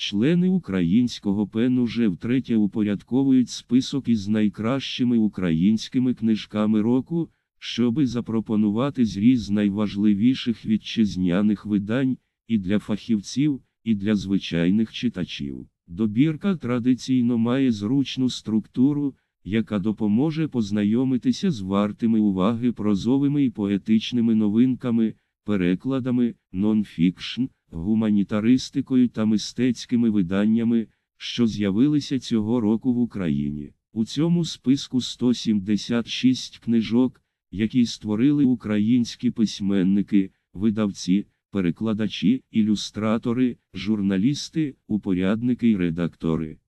Члени українського пен уже втретє упорядковують список із найкращими українськими книжками року, щоби запропонувати зріз найважливіших вітчизняних видань і для фахівців, і для звичайних читачів. Добірка традиційно має зручну структуру, яка допоможе познайомитися з вартими уваги прозовими і поетичними новинками перекладами, нонфікшн, гуманітаристикою та мистецькими виданнями, що з'явилися цього року в Україні. У цьому списку 176 книжок, які створили українські письменники, видавці, перекладачі, ілюстратори, журналісти, упорядники й редактори.